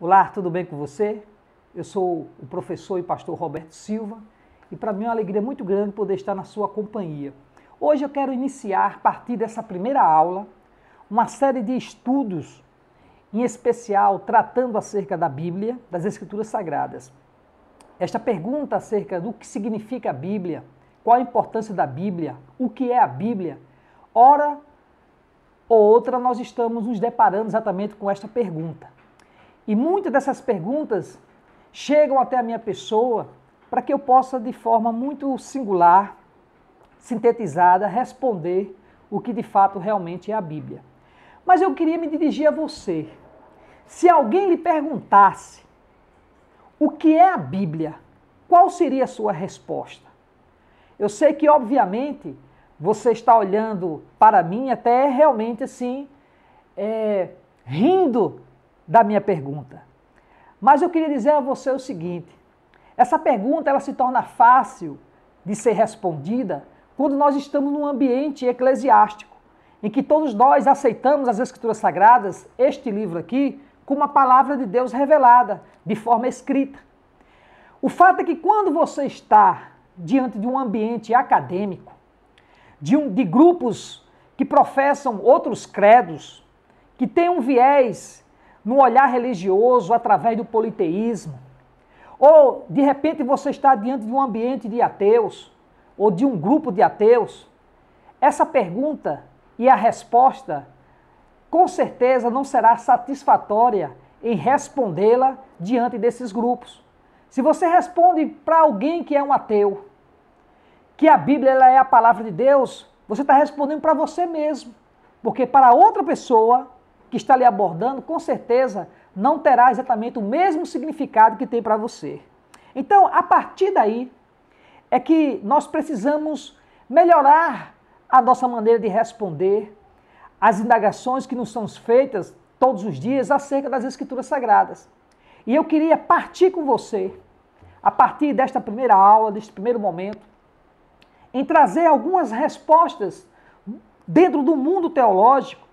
Olá, tudo bem com você? Eu sou o professor e pastor Roberto Silva e para mim é uma alegria muito grande poder estar na sua companhia. Hoje eu quero iniciar, a partir dessa primeira aula, uma série de estudos, em especial tratando acerca da Bíblia, das Escrituras Sagradas. Esta pergunta acerca do que significa a Bíblia, qual a importância da Bíblia, o que é a Bíblia, ora ou outra nós estamos nos deparando exatamente com esta pergunta. E muitas dessas perguntas chegam até a minha pessoa para que eu possa, de forma muito singular, sintetizada, responder o que de fato realmente é a Bíblia. Mas eu queria me dirigir a você. Se alguém lhe perguntasse o que é a Bíblia, qual seria a sua resposta? Eu sei que, obviamente, você está olhando para mim até realmente assim, é, rindo da minha pergunta. Mas eu queria dizer a você o seguinte: essa pergunta ela se torna fácil de ser respondida quando nós estamos num ambiente eclesiástico, em que todos nós aceitamos as Escrituras Sagradas, este livro aqui, como a palavra de Deus revelada, de forma escrita. O fato é que quando você está diante de um ambiente acadêmico, de, um, de grupos que professam outros credos, que têm um viés no olhar religioso através do politeísmo. Ou, de repente, você está diante de um ambiente de ateus, ou de um grupo de ateus. Essa pergunta e a resposta, com certeza, não será satisfatória em respondê-la diante desses grupos. Se você responde para alguém que é um ateu, que a Bíblia ela é a palavra de Deus, você está respondendo para você mesmo. Porque para outra pessoa, que está lhe abordando, com certeza não terá exatamente o mesmo significado que tem para você. Então, a partir daí, é que nós precisamos melhorar a nossa maneira de responder às indagações que nos são feitas todos os dias acerca das Escrituras Sagradas. E eu queria partir com você, a partir desta primeira aula, deste primeiro momento, em trazer algumas respostas dentro do mundo teológico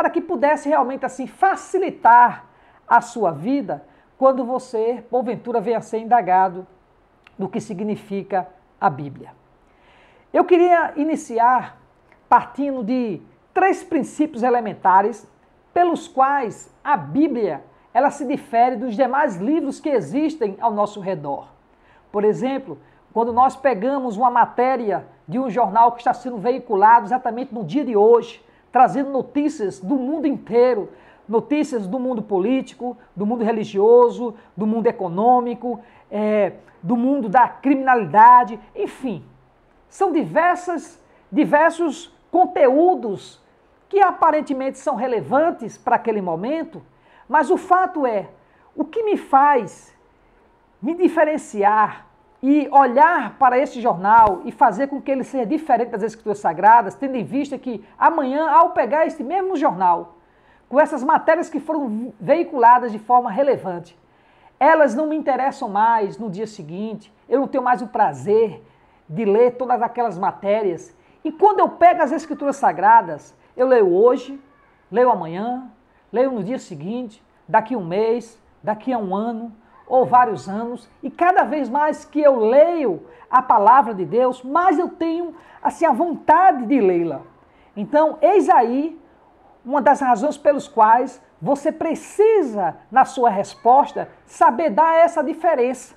para que pudesse realmente assim facilitar a sua vida quando você, porventura, venha a ser indagado do que significa a Bíblia. Eu queria iniciar partindo de três princípios elementares pelos quais a Bíblia ela se difere dos demais livros que existem ao nosso redor. Por exemplo, quando nós pegamos uma matéria de um jornal que está sendo veiculado exatamente no dia de hoje, trazendo notícias do mundo inteiro, notícias do mundo político, do mundo religioso, do mundo econômico, é, do mundo da criminalidade, enfim. São diversas, diversos conteúdos que aparentemente são relevantes para aquele momento, mas o fato é, o que me faz me diferenciar e olhar para esse jornal e fazer com que ele seja diferente das Escrituras Sagradas, tendo em vista que amanhã, ao pegar este mesmo jornal, com essas matérias que foram veiculadas de forma relevante, elas não me interessam mais no dia seguinte, eu não tenho mais o prazer de ler todas aquelas matérias. E quando eu pego as Escrituras Sagradas, eu leio hoje, leio amanhã, leio no dia seguinte, daqui a um mês, daqui a um ano, ou vários anos, e cada vez mais que eu leio a palavra de Deus, mais eu tenho assim a vontade de lê-la. Então, eis aí uma das razões pelos quais você precisa, na sua resposta, saber dar essa diferença.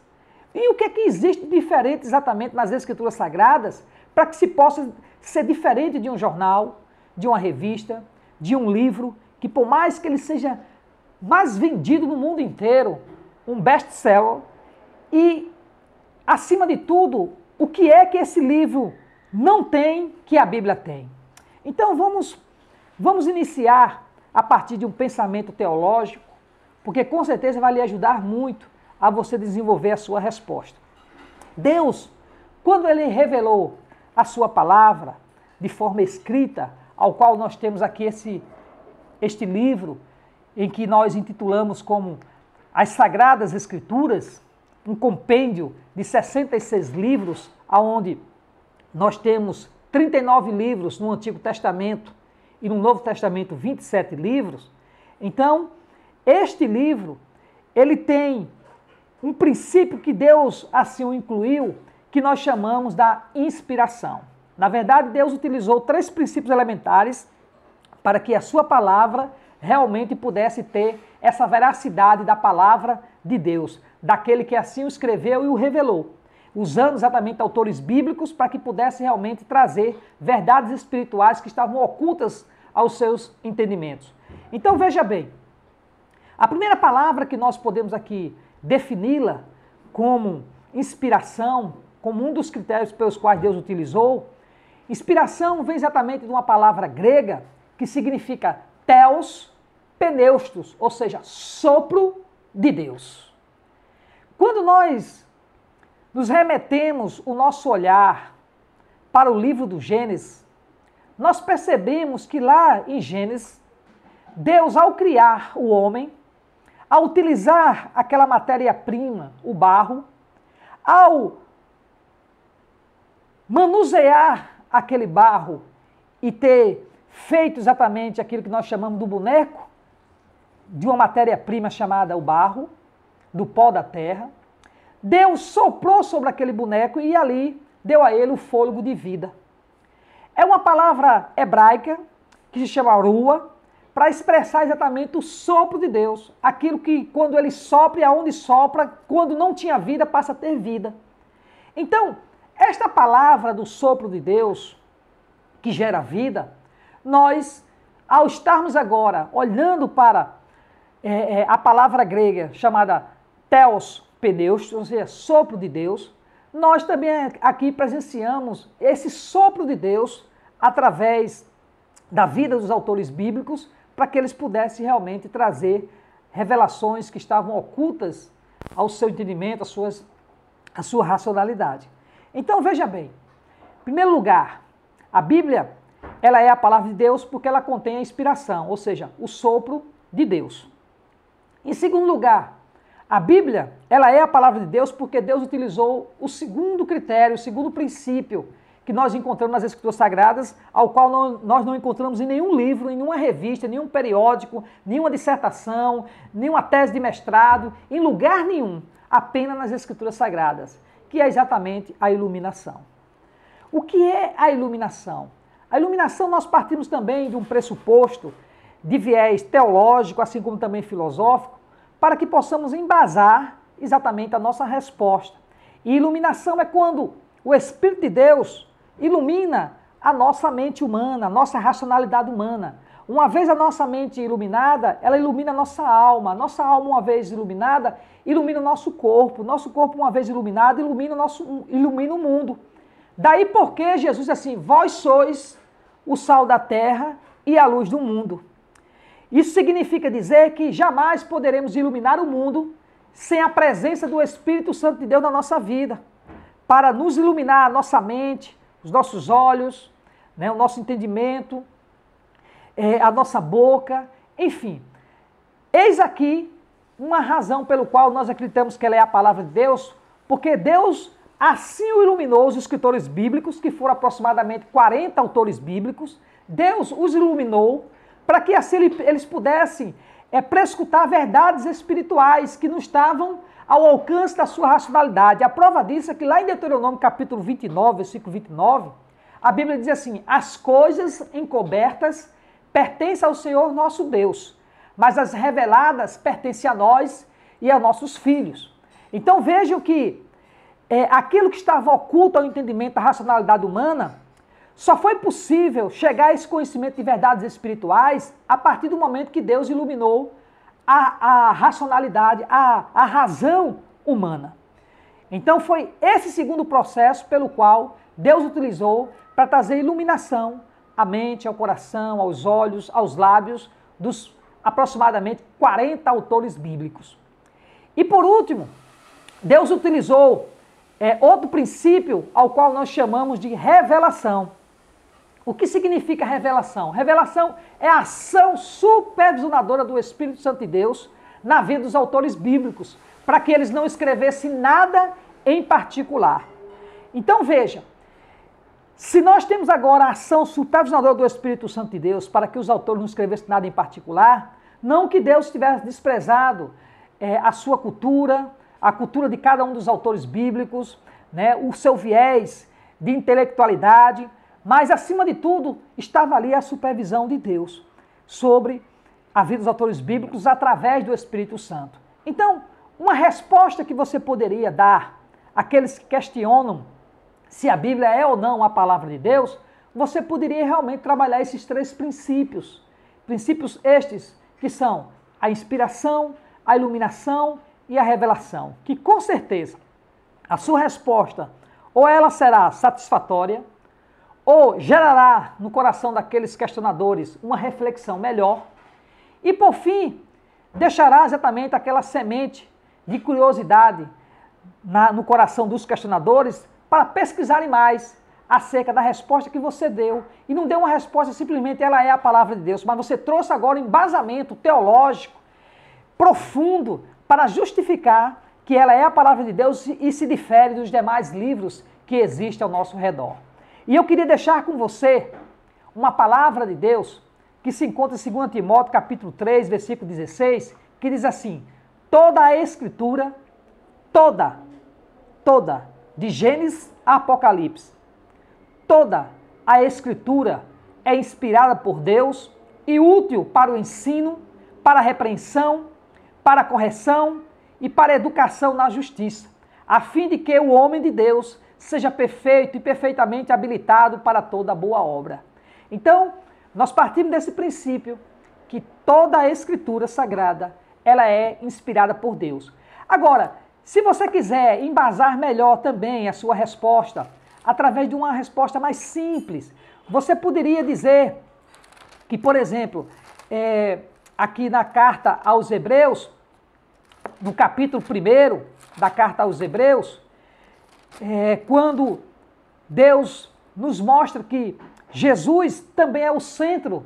E o que é que existe de diferente exatamente nas Escrituras Sagradas para que se possa ser diferente de um jornal, de uma revista, de um livro, que por mais que ele seja mais vendido no mundo inteiro, um best-seller e, acima de tudo, o que é que esse livro não tem que a Bíblia tem. Então vamos, vamos iniciar a partir de um pensamento teológico, porque com certeza vai lhe ajudar muito a você desenvolver a sua resposta. Deus, quando ele revelou a sua palavra de forma escrita, ao qual nós temos aqui esse este livro em que nós intitulamos como as Sagradas Escrituras, um compêndio de 66 livros, aonde nós temos 39 livros no Antigo Testamento e no Novo Testamento 27 livros. Então, este livro, ele tem um princípio que Deus assim o incluiu, que nós chamamos da inspiração. Na verdade, Deus utilizou três princípios elementares para que a sua palavra realmente pudesse ter essa veracidade da palavra de Deus, daquele que assim o escreveu e o revelou, usando exatamente autores bíblicos para que pudesse realmente trazer verdades espirituais que estavam ocultas aos seus entendimentos. Então veja bem, a primeira palavra que nós podemos aqui defini-la como inspiração, como um dos critérios pelos quais Deus utilizou, inspiração vem exatamente de uma palavra grega que significa teos, Pneustos, ou seja, sopro de Deus. Quando nós nos remetemos o nosso olhar para o livro do Gênesis, nós percebemos que lá em Gênesis, Deus, ao criar o homem, ao utilizar aquela matéria-prima, o barro, ao manusear aquele barro e ter feito exatamente aquilo que nós chamamos do boneco, de uma matéria-prima chamada o barro, do pó da terra. Deus soprou sobre aquele boneco e ali deu a ele o fôlego de vida. É uma palavra hebraica que se chama rua para expressar exatamente o sopro de Deus, aquilo que quando ele sopra e aonde sopra, quando não tinha vida, passa a ter vida. Então, esta palavra do sopro de Deus, que gera vida, nós, ao estarmos agora olhando para é, é, a palavra grega chamada Theos pneus, ou seja, sopro de Deus, nós também aqui presenciamos esse sopro de Deus através da vida dos autores bíblicos para que eles pudessem realmente trazer revelações que estavam ocultas ao seu entendimento, suas, à sua racionalidade. Então veja bem, em primeiro lugar, a Bíblia ela é a palavra de Deus porque ela contém a inspiração, ou seja, o sopro de Deus. Em segundo lugar, a Bíblia, ela é a palavra de Deus porque Deus utilizou o segundo critério, o segundo princípio que nós encontramos nas Escrituras Sagradas, ao qual nós não encontramos em nenhum livro, em nenhuma revista, nenhum periódico, nenhuma dissertação, nenhuma tese de mestrado, em lugar nenhum, apenas nas Escrituras Sagradas, que é exatamente a iluminação. O que é a iluminação? A iluminação nós partimos também de um pressuposto de viés teológico, assim como também filosófico, para que possamos embasar exatamente a nossa resposta. E iluminação é quando o Espírito de Deus ilumina a nossa mente humana, a nossa racionalidade humana. Uma vez a nossa mente iluminada, ela ilumina a nossa alma. A nossa alma, uma vez iluminada, ilumina o nosso corpo. Nosso corpo, uma vez iluminado, ilumina o, nosso, ilumina o mundo. Daí porque Jesus é assim, vós sois o sal da terra e a luz do mundo. Isso significa dizer que jamais poderemos iluminar o mundo sem a presença do Espírito Santo de Deus na nossa vida, para nos iluminar a nossa mente, os nossos olhos, né, o nosso entendimento, é, a nossa boca, enfim. Eis aqui uma razão pelo qual nós acreditamos que ela é a palavra de Deus, porque Deus assim o iluminou os escritores bíblicos, que foram aproximadamente 40 autores bíblicos. Deus os iluminou para que assim eles pudessem é, prescutar verdades espirituais que não estavam ao alcance da sua racionalidade. A prova disso é que lá em Deuteronômio capítulo 29, versículo 29, a Bíblia diz assim: As coisas encobertas pertencem ao Senhor nosso Deus, mas as reveladas pertencem a nós e aos nossos filhos. Então vejam que é, aquilo que estava oculto ao entendimento da racionalidade humana só foi possível chegar a esse conhecimento de verdades espirituais a partir do momento que Deus iluminou a, a racionalidade, a, a razão humana. Então foi esse segundo processo pelo qual Deus utilizou para trazer iluminação à mente, ao coração, aos olhos, aos lábios dos aproximadamente 40 autores bíblicos. E por último, Deus utilizou é, outro princípio ao qual nós chamamos de revelação. O que significa revelação? Revelação é a ação supervisionadora do Espírito Santo de Deus na vida dos autores bíblicos, para que eles não escrevessem nada em particular. Então veja, se nós temos agora a ação supervisionadora do Espírito Santo de Deus para que os autores não escrevessem nada em particular, não que Deus tivesse desprezado é, a sua cultura, a cultura de cada um dos autores bíblicos, né, o seu viés de intelectualidade, mas, acima de tudo, estava ali a supervisão de Deus sobre a vida dos autores bíblicos através do Espírito Santo. Então, uma resposta que você poderia dar àqueles que questionam se a Bíblia é ou não a palavra de Deus, você poderia realmente trabalhar esses três princípios. Princípios estes que são a inspiração, a iluminação e a revelação. Que com certeza a sua resposta ou ela será satisfatória, ou gerará no coração daqueles questionadores uma reflexão melhor, e por fim, deixará exatamente aquela semente de curiosidade na, no coração dos questionadores para pesquisarem mais acerca da resposta que você deu. E não deu uma resposta simplesmente ela é a palavra de Deus, mas você trouxe agora um embasamento teológico profundo para justificar que ela é a palavra de Deus e se difere dos demais livros que existem ao nosso redor. E eu queria deixar com você uma palavra de Deus que se encontra em 2 Timóteo capítulo 3, versículo 16, que diz assim: Toda a escritura, toda, toda, de Gênesis a Apocalipse, toda a escritura é inspirada por Deus e útil para o ensino, para a repreensão, para a correção e para a educação na justiça, a fim de que o homem de Deus seja perfeito e perfeitamente habilitado para toda boa obra. Então, nós partimos desse princípio que toda a escritura sagrada, ela é inspirada por Deus. Agora, se você quiser embasar melhor também a sua resposta, através de uma resposta mais simples, você poderia dizer que, por exemplo, é, aqui na carta aos Hebreus, no capítulo 1 da carta aos Hebreus, é, quando Deus nos mostra que Jesus também é o centro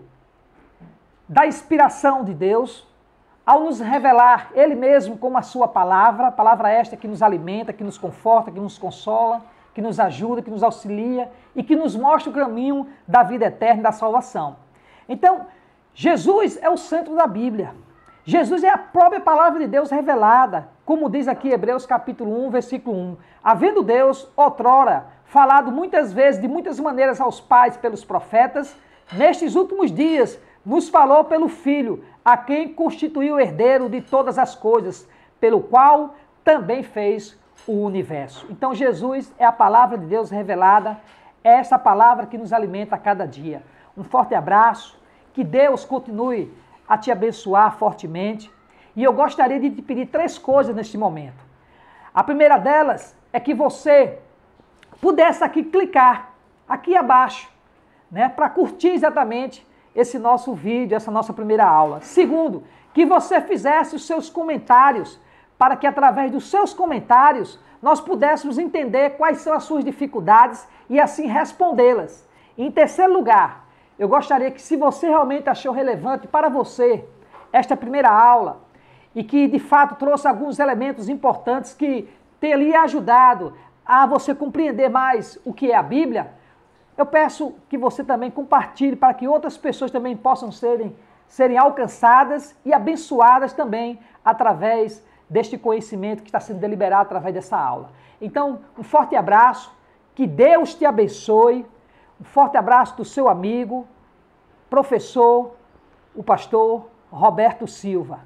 da inspiração de Deus, ao nos revelar Ele mesmo como a Sua palavra, palavra esta que nos alimenta, que nos conforta, que nos consola, que nos ajuda, que nos auxilia e que nos mostra o caminho da vida eterna e da salvação. Então, Jesus é o centro da Bíblia. Jesus é a própria palavra de Deus revelada, como diz aqui Hebreus capítulo 1, versículo 1. Havendo Deus, outrora, falado muitas vezes, de muitas maneiras aos pais pelos profetas, nestes últimos dias nos falou pelo Filho, a quem constituiu herdeiro de todas as coisas, pelo qual também fez o universo. Então Jesus é a palavra de Deus revelada, é essa palavra que nos alimenta a cada dia. Um forte abraço, que Deus continue a te abençoar fortemente. E eu gostaria de te pedir três coisas neste momento. A primeira delas é que você pudesse aqui clicar aqui abaixo, né, para curtir exatamente esse nosso vídeo, essa nossa primeira aula. Segundo, que você fizesse os seus comentários, para que através dos seus comentários nós pudéssemos entender quais são as suas dificuldades e assim respondê-las. Em terceiro lugar, eu gostaria que, se você realmente achou relevante para você esta primeira aula e que de fato trouxe alguns elementos importantes que teria ajudado a você compreender mais o que é a Bíblia, eu peço que você também compartilhe para que outras pessoas também possam serem, serem alcançadas e abençoadas também através deste conhecimento que está sendo deliberado através dessa aula. Então, um forte abraço, que Deus te abençoe. Um forte abraço do seu amigo, professor, o pastor Roberto Silva.